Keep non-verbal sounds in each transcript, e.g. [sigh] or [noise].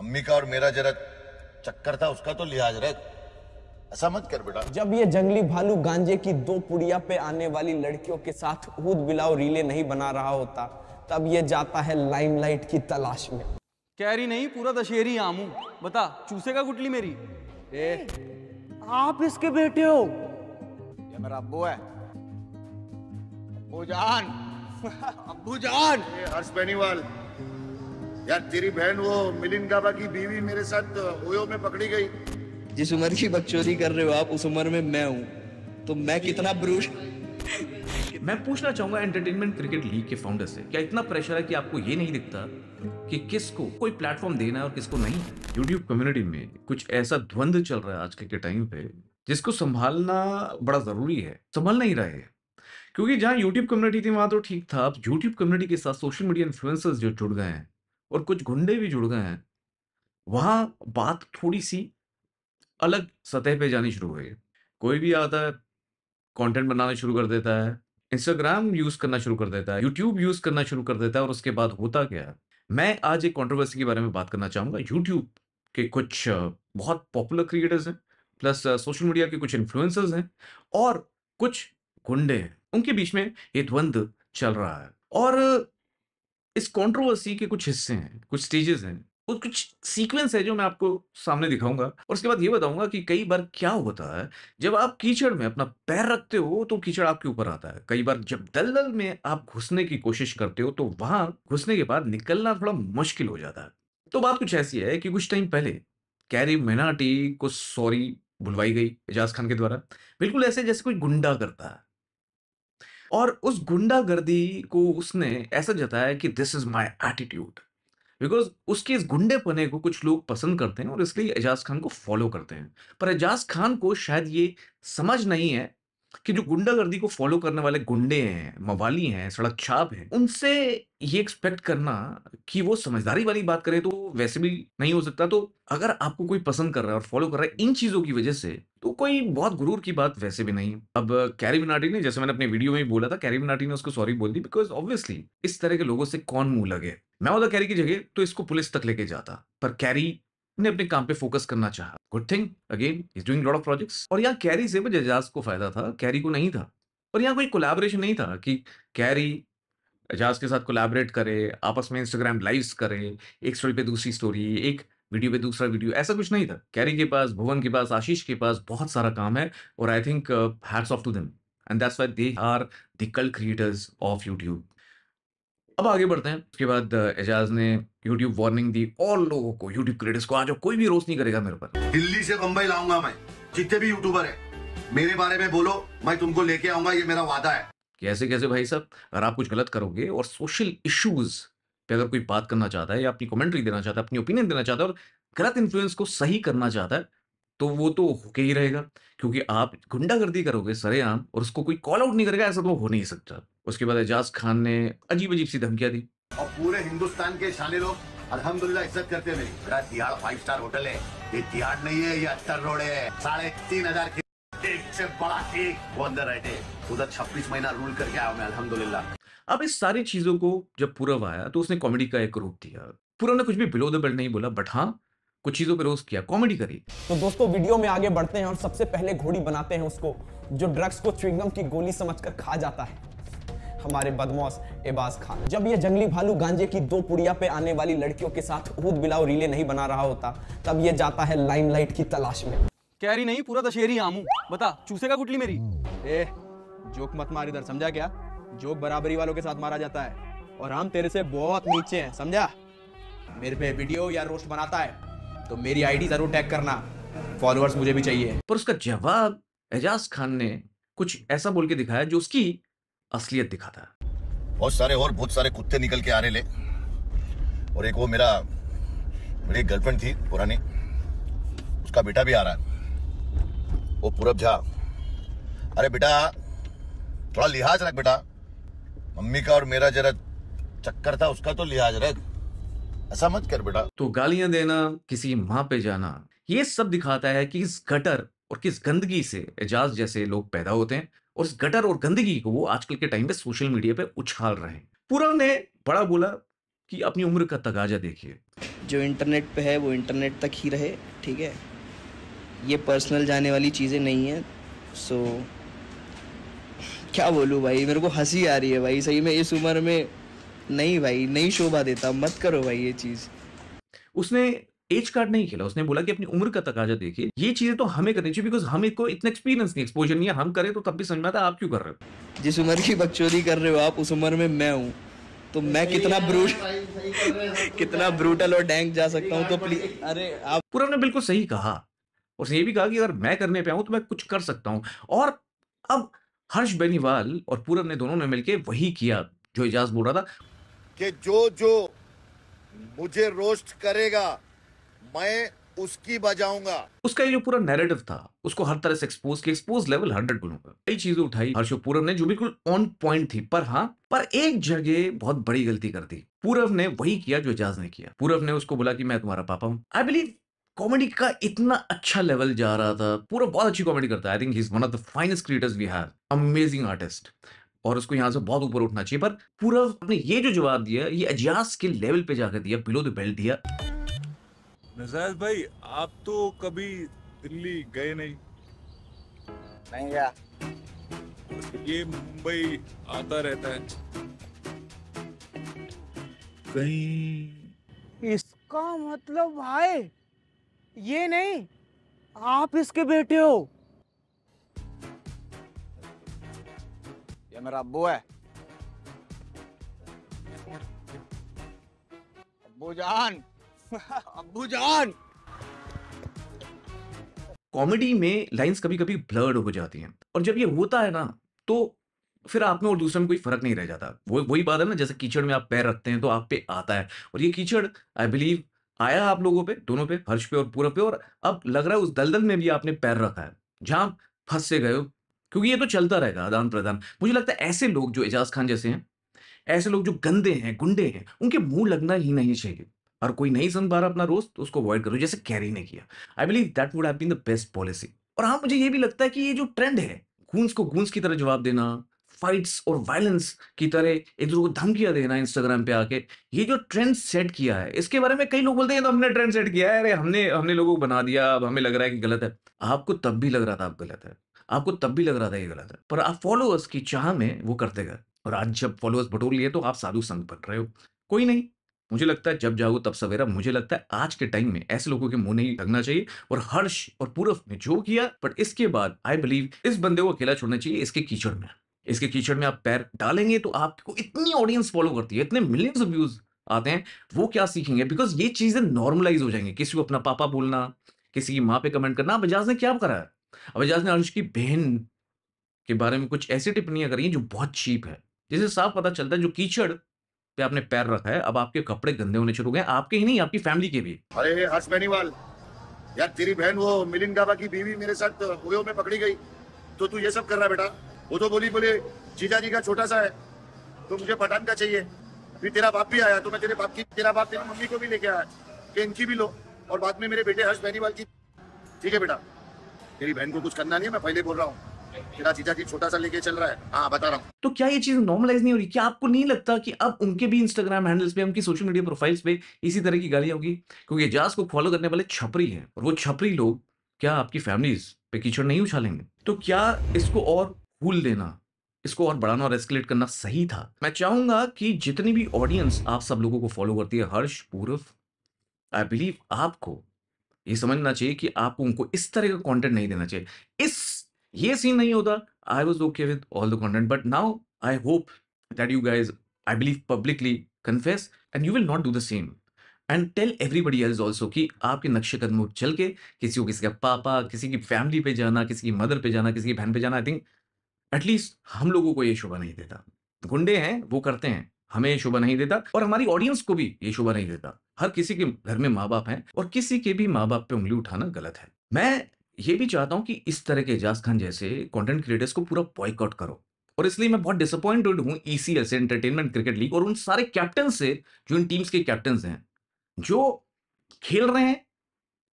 mummy का और मेरा जरा चक्कर था उसका तो लिहाज रख ऐसा मत कर बेटा जब ये जंगली भालू गांजे की दो पुड़िया पे आने वाली लड़कियों के साथ ऊद बिलाव रीले नहीं बना रहा होता तब ये जाता है लाइमलाइट की तलाश में कैरी नहीं पूरा दशहरी आमू बता चूसे का गुटली मेरी ए आप इसके बेटे हो ये मेरा अब्बू है अब्बू जान [laughs] अब्बू जान हर्ष बेनीवाल यार तेरी बहन वो मिलिन गाबा की बीवी मेरे साथ ओयो में पकड़ी गई जिस उम्र की बकचोरी कर रहे हो आप उस उम्र में मैं हूँ तो मैं कितना ब्रूश मैं पूछना चाहूंगा एंटरटेनमेंट क्रिकेट लीग के फाउंडर से क्या इतना प्रेशर है कि आपको ये नहीं दिखता कि किसको कोई प्लेटफॉर्म देना है और किसको नहीं यूट्यूब कम्युनिटी में कुछ ऐसा द्वंद्व चल रहा है आज के टाइम पे जिसको संभालना बड़ा जरूरी है संभाल नहीं रहे हैं क्योंकि जहाँ यूट्यूब कम्युनिटी थी वहाँ तो ठीक था अब यूट्यूब कम्युनिटी के साथ सोशल मीडिया इन्फ्लुएंसर्स जो जुड़ गए हैं और कुछ घुंडे भी जुड़ गए हैं वहां बात थोड़ी सी अलग सतह पे जानी शुरू हुई कोई भी आता है कंटेंट बनाना शुरू कर देता है इंस्टाग्राम यूज़ करना शुरू कर देता है यूट्यूब यूज़ करना शुरू कर देता है और उसके बाद होता क्या है मैं आज एक कॉन्ट्रोवर्सी के बारे में बात करना चाहूंगा यूट्यूब के कुछ बहुत पॉपुलर क्रिएटर्स हैं प्लस सोशल मीडिया के कुछ इन्फ्लुएंसर्स हैं और कुछ गुंडे हैं उनके बीच में ये द्वंद्व चल रहा है और इस कंट्रोवर्सी के कुछ हिस्से हैं कुछ स्टेजेस हैं और कुछ सीक्वेंस है जो मैं आपको सामने दिखाऊंगा और उसके बाद ये बताऊंगा कि कई बार क्या होता है जब आप कीचड़ में अपना पैर रखते हो तो कीचड़ आपके ऊपर आता है कई बार जब दलदल में आप घुसने की कोशिश करते हो तो वहां घुसने के बाद निकलना थोड़ा मुश्किल हो जाता है तो बात कुछ ऐसी है कि कुछ टाइम पहले कैरी मेनाटी को सॉरी बुलवाई गई एजाज खान के द्वारा बिल्कुल ऐसे जैसे कोई गुंडा करता है और उस गुंडागर्दी को उसने ऐसा जताया कि this is my attitude because उसके इस गुंडेपने को कुछ लोग पसंद करते हैं और इसलिए एजाज खान को फॉलो करते हैं पर एजाज खान को शायद ये समझ नहीं है कि जो गुंडागर्दी को फॉलो करने वाले गुंडे हैं मवाली हैं सड़क छाप हैं उनसे ये एक्सपेक्ट करना कि वो समझदारी वाली बात करें तो वैसे भी नहीं हो सकता तो अगर आपको कोई पसंद कर रहा है और फॉलो कर रहा है इन चीजों की वजह से तो कोई बहुत गुरूर की बात वैसे भी नहीं अब कैरी मिनाटी ने जैसे मैंने अपने वीडियो में बोला था कैरी मिनाटी ने उसको सॉरी बोल दी बिकॉज ऑब्वियसली इस तरह के लोगों से कौन मुंह लगे मैं होता कैरी की जगह तो इसको पुलिस तक लेके जाता पर कैरी ने अपने काम पे फोकस करना चाहा good thing again is doing lot of projects और यहाँ कैरी से मुझे एजाज को फायदा था कैरी को नहीं था और यहाँ कोई कोलैबोरेशन नहीं था कि कैरी एजाज के साथ कोलैबोरेट करे आपस में इंस्टाग्राम लाइव्स करे एक स्टोरी पे दूसरी स्टोरी एक वीडियो पे दूसरा वीडियो ऐसा कुछ नहीं था कैरी के पास भुवन के पास आशीष के पास बहुत सारा काम है और I think hats off to them and that's why they are the cool creators of YouTube अब आगे बढ़ते हैं उसके बाद एजाज ने यूट्यूब वार्निंग दी और लोगों को यूट्यूब क्रिएटर्स को आज कोई भी रोस्ट नहीं करेगा मेरे पर दिल्ली से बम्बई लाऊंगा मैं जितने भी यूट्यूबर है मेरे बारे में बोलो मैं तुमको लेके आऊंगा ये मेरा वादा है कैसे कैसे भाई साहब अगर आप कुछ गलत करोगे और सोशल इश्यूज पे अगर कोई बात करना चाहता है या अपनी कमेंट्री देना चाहता है अपनी ओपिनियन देना चाहता है और गलत इन्फ्लुएंस को सही करना चाहता है तो वो तो होके ही रहेगा क्योंकि आप गुंडागर्दी करोगे सरेआम और उसको कोई कॉल आउट नहीं करेगा ऐसा तो हो नहीं सकता उसके बाद एजाज खान ने अजीब अजीब सी धमकियां दी और पूरे हिंदुस्तान के शाने लोग अल्हम्दुलिल्लाह इज्जत करते हैं मेरी मेरा तिहाड़ फाइव स्टार होटल है ये तिहाड़ नहीं है ये अत्तर रोड है साढ़े तीन हजार एक से बड़ा एक वो अंदर रहते उधर छब्बीस महीना रूल करके आया मैं अल्हम्दुलिल्लाह अब इस सारी चीजों को जब पूरब आया तो उसने कॉमेडी का एक रूप दिया पूरव ने कुछ भी बिलो द बेल्ट नहीं बोला बट हाँ कुछ चीज़ों पर रोस्ट किया कॉमेडी करी तो दोस्तों वीडियो में आगे बढ़ते हैं और सबसे पहले घोड़ी बनाते हैं उसको जो ड्रग्स को च्युइंगम की गोली समझकर खा जाता है हमारे बदमाश एबाज खान जब ये जंगली भालू गांजे की दो पुड़िया पे आने वाली लड़कियों के साथ ऊद बिलाव रीले नहीं बना रहा होता तब ये जाता है लाइमलाइट की तलाश में कैरी नहीं पूरा दशहरी आमू बता चूसे का गुटली मेरी ए जोक मत मार इधर समझा क्या जोक बराबरी वालों के साथ मारा जाता है और हम तेरे से बहुत नीचे हैं समझा मेरे पे वीडियो या रोस्ट बनाता है तो मेरी आईडी जरूर टैग करना फॉलोअर्स मुझे भी चाहिए पर उसका जवाब एजाज खान ने कुछ ऐसा बोल के दिखाया जो उसकी असलियत दिखाता बहुत सारे और बहुत सारे कुत्ते निकल के आ रहे ले और एक वो मेरा मेरी गर्लफ्रेंड थी पुरानी उसका बेटा भी आ रहा है वो पूरब झा अरे बेटा थोड़ा लिहाज रख बेटा मम्मी का और मेरा जरा चक्कर था उसका तो लिहाज रख समझ कर बेटा तो गालियां देना किसी माँ पे जाना ये सब दिखाता है कि इस गटर और किस गंदगी से एजाज जैसे लोग पैदा होते हैं और इस गटर और गंदगी को वो आजकल के टाइम पे सोशल मीडिया पे उछाल रहे हैं पूरा ने बड़ा बोला कि अपनी उम्र का तगाजा देखिए जो इंटरनेट पे है वो इंटरनेट तक ही रहे ठीक है ये पर्सनल जाने वाली चीज़ें नहीं है सो क्या बोलूँ भाई मेरे को हंसी आ रही है भाई सही में इस उम्र में नहीं भाई नहीं शोभा देता मत करो भाई ये चीज उसने एज कार्ड नहीं खेला उसने बोला कि अपनी उम्र का तकाजा देखिए ये चीजें तो हमें करनी चाहिए बिकॉज हमें को इतना एक्सपीरियंस नहीं एक्सपोजर नहीं है हम करें तो तब भी समझ में आता आप क्यों कर रहे हो जिस उम्र की बकचोदी कर रहे हो आप उस उम्र में मैं हूँ तो मैं कितना ब्रूट [laughs] कितना ब्रूटल और डैंक जा सकता हूँ तो प्लीज अरे आप पूरा ने बिल्कुल सही कहा उसने ये भी कहा कि अगर मैं करने पे आऊँ तो मैं कुछ कर सकता हूँ और अब हर्ष बेनीवाल और पूरब ने दोनों ने मिलकर वही किया जो इजाज बोल रहा था कि जो जो मुझे रोस्ट करेगा मैं उसकी बजाऊंगा उसका ये जो पूरा नैरेटिव था उसको हर तरह से एक्सपोज किया एक्सपोज लेवल हंड्रेड बोलूंगा कई चीजें उठाई हर्षो पूरव ने जो बिल्कुल ऑन पॉइंट थी पर हाँ पर एक जगह बहुत बड़ी गलती कर दी पूरव ने वही किया जो एजाज ने किया पूरव ने उसको बोला कि मैं तुम्हारा पापा हूं आई बिलीव कॉमेडी का इतना अच्छा लेवल जा रहा था पूरा बहुत अच्छी कॉमेडी करता है I think he is one of the finest creators we have amazing artist और उसको यहाँ से बहुत ऊपर उठना चाहिए पर पूरा ने ये जो जवाब दिया ये अजाज के लेवल पे जाकर दिया बिलो द बेल्ट दिया नजाज भाई आप तो कभी दिल्ली गए नहीं नहीं गया ये मुंबई आता रहता है कहीं इसका मतलब भाई ये नहीं आप इसके बेटे हो मेरा अबू है अबू जान [laughs] अबू जान कॉमेडी में लाइंस कभी कभी ब्लर्ड हो जाती हैं और जब ये होता है ना तो फिर आप में और दूसरे में कोई फर्क नहीं रह जाता वो वही बात है ना जैसे कीचड़ में आप पैर रखते हैं तो आप पे आता है और ये कीचड़ आई बिलीव आया आप लोगों पे दोनों पे हर्ष पे और पूरा पे और अब लग रहा है उस दलदल में भी आपने पैर रखा है जहां फंस से गए हो क्योंकि ये तो चलता रहेगा आदान प्रदान मुझे लगता है ऐसे लोग जो एजाज खान जैसे हैं ऐसे लोग जो गंदे हैं गुंडे हैं उनके मुंह लगना ही नहीं चाहिए और कोई नहीं सुन पा रहा अपना रोज तो उसको अवॉइड करो जैसे कैरी ने किया I believe that would have been the best policy और हाँ मुझे ये भी लगता है कि ये जो ट्रेंड है गूंज को गूंज की तरह जवाब देना फाइट्स और वायलेंस की तरह एक दूसरे को धमकियां देना इंस्टाग्राम पे आके ये जो ट्रेंड सेट किया है इसके बारे में कई लोग बोलते हैं तो हमने ट्रेंड सेट किया है अरे हमने हमने लोगों को बना दिया अब हमें लग रहा है कि गलत है आपको तब भी लग रहा था आप गलत है आपको तब भी लग रहा था ये गलत है पर आप फॉलोअर्स की चाह में वो करते गए और आज जब फॉलोअर्स बटोर लिए तो आप साधु संघ बन रहे हो कोई नहीं मुझे लगता है जब जाओ तब सवेरा मुझे लगता है आज के टाइम में ऐसे लोगों के मुंह नहीं लगना चाहिए और हर्ष और पूर्व ने जो किया बट इसके बाद आई बिलीव इस बंदे को अकेला छोड़ना चाहिए इसके कीचड़ में इसके कीचड़ में आप पैर डालेंगे तो आपको इतनी ऑडियंस फॉलो करती है इतने मिलियंस व्यूज आते हैं वो क्या सीखेंगे बिकॉज ये चीजें नॉर्मलाइज हो जाएंगे किसी को अपना पापा बोलना किसी की माँ पे कमेंट करना आप इजाज ने क्या करा है अब एजाज ने आरुष की बहन के बारे में कुछ ऐसी टिप्पणियां करी जो बहुत चीप है जिसे साफ पता चलता है जो कीचड़ पे आपने पैर रखा है अब आपके कपड़े गंदे होने शुरू हो गए आपके ही नहीं आपकी फैमिली के भी अरे हर्ष बेनीवाल यार तेरी बहन वो मिलिन गाबा की बीवी मेरे साथ ओयो में पकड़ी गई तो तू ये सब कर रहा बेटा वो तो बोली बोले जीजा जी का छोटा सा है तो मुझे पठान का चाहिए फिर तेरा बाप भी आया तो मैं तेरे बाप की तेरा बाप तेरी मम्मी को भी लेके आया इनकी भी लो और बाद में मेरे बेटे हर्ष बेनीवाल की ठीक है बेटा तेरी बहन को कुछ करना नहीं है मैं पहले बोल रहा हूँ छोटा सा लेके चल रहा है हाँ बता रहा हूँ तो क्या ये चीज नॉर्मलाइज नहीं हो रही क्या आपको नहीं लगता कि अब उनके भी पे उनकी इसी तरह की गालियां होगी क्योंकि को फॉलो करने वाले छपरी हैं और वो छपरी लोग क्या आपकी पे कीचड़ नहीं उछालेंगे तो क्या इसको और भूल देना इसको और बढ़ाना और एस्केलेट करना सही था मैं चाहूंगा कि जितनी भी ऑडियंस आप सब लोगों को फॉलो करती है हर्ष पूर्व आई बिलीव आपको ये समझना चाहिए कि आपको उनको इस तरह का कंटेंट नहीं देना चाहिए इस ये सीन नहीं होता I was okay with all the content but now I hope that you guys I believe publicly confess and you will not do the same and tell everybody else also कि आपके नक्शे कदम चल के किसी को किसी का पापा किसी की फैमिली पे जाना किसी की मदर पे जाना किसी की बहन पे जाना आई थिंक एटलीस्ट हम लोगों को ये शोभा नहीं देता गुंडे हैं वो करते हैं हमें ये शोभा नहीं देता और हमारी ऑडियंस को भी ये शोभा नहीं देता हर किसी के घर में माँ बाप हैं और किसी के भी माँ बाप पे उंगली उठाना गलत है मैं ये भी चाहता हूँ कि इस तरह के एजाज खान जैसे कॉन्टेंट क्रिएटर्स को पूरा बॉयकॉट करो और इसलिए मैं बहुत डिसअपॉइंटेड हूँ सी e से एंटरटेनमेंट क्रिकेट लीग और उन सारे कैप्टन से जो इन टीम्स के कैप्टन हैं जो खेल रहे हैं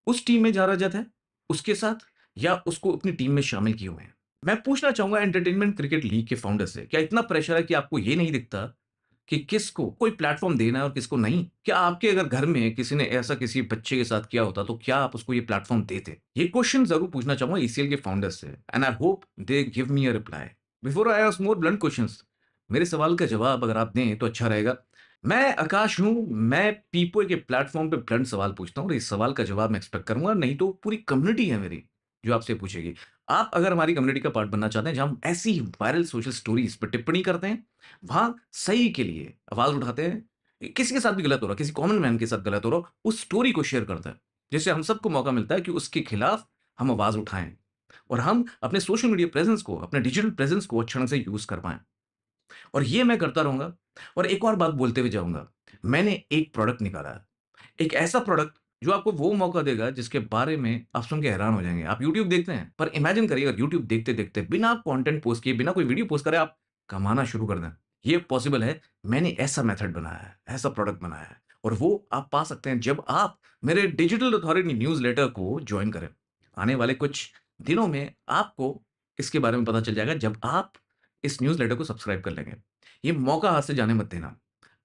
उस टीम में जा रहा जाता है उसके साथ या उसको अपनी टीम में शामिल किए हुए हैं मैं पूछना चाहूंगा एंटरटेनमेंट क्रिकेट लीग के फाउंडर से क्या इतना प्रेशर है कि आपको ये नहीं दिखता कि किसको कोई प्लेटफॉर्म देना है और किसको नहीं क्या आपके अगर घर में किसी ने ऐसा किसी बच्चे के साथ किया होता तो क्या आप उसको ये प्लेटफॉर्म देते ये क्वेश्चन जरूर पूछना चाहूंगा ईसीएल e के फाउंडर्स से and I hope they give me a reply before I more blunt question मेरे सवाल का जवाब अगर आप दें तो अच्छा रहेगा मैं आकाश हूं मैं पीपो के प्लेटफॉर्म पे ब्लंट सवाल पूछता हूँ और इस सवाल का जवाब मैं एक्सपेक्ट करूंगा नहीं तो पूरी कम्युनिटी है मेरी जो आपसे पूछेगी आप अगर हमारी कम्युनिटी का पार्ट बनना चाहते हैं जहां हम ऐसी वायरल सोशल स्टोरीज पर टिप्पणी करते हैं वहां सही के लिए आवाज उठाते हैं किसी के साथ भी गलत हो रहा किसी कॉमन मैन के साथ गलत हो रहा उस स्टोरी को शेयर करता है जिससे हम सबको मौका मिलता है कि उसके खिलाफ हम आवाज उठाएं और हम अपने सोशल मीडिया प्रेजेंस को अपने डिजिटल प्रेजेंस को अच्छे से यूज कर पाएं और ये मैं करता रहूंगा और एक और बात बोलते हुए जाऊंगा मैंने एक प्रोडक्ट निकाला एक ऐसा प्रोडक्ट जो आपको वो मौका देगा जिसके बारे में आप सुन के हैरान हो जाएंगे आप यूट्यूब देखते हैं पर इमेजिन करिए अगर यूट्यूब देखते देखते बिना कंटेंट पोस्ट किए बिना कोई वीडियो पोस्ट करे आप कमाना शुरू कर दें ये पॉसिबल है मैंने ऐसा मेथड बनाया है ऐसा प्रोडक्ट बनाया है और वो आप पा सकते हैं जब आप मेरे डिजिटल अथॉरिटी न्यूज लेटर को ज्वाइन करें आने वाले कुछ दिनों में आपको इसके बारे में पता चल जाएगा जब आप इस न्यूज लेटर को सब्सक्राइब कर लेंगे ये मौका हाथ से जाने मत देना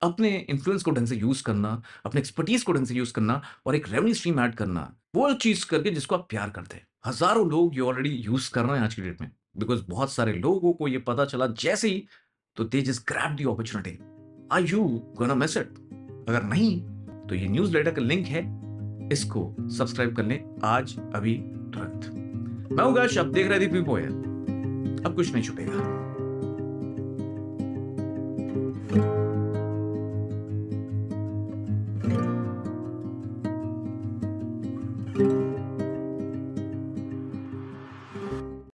अपने इन्फ्लुएंस को ढंग से यूज़ करना अपने एक्सपर्टीज को ढंग से यूज़ करना और एक रेवेन्यू स्ट्रीम ऐड करना वो चीज़ करके जिसको आप प्यार करते हैं हज़ारों लोग ये ऑलरेडी यूज़ कर रहे हैं आज की डेट में बिकॉज बहुत सारे लोगों को ये पता चला जैसे ही तो दे जिस grab the opportunity I you gonna miss it अगर नहीं तो ये न्यूज लेटर का लिंक है इसको सब्सक्राइब कर लें आज अभी तुरंत मैं उगाश आप देख रहे थे पीपो अब कुछ नहीं छुपेगा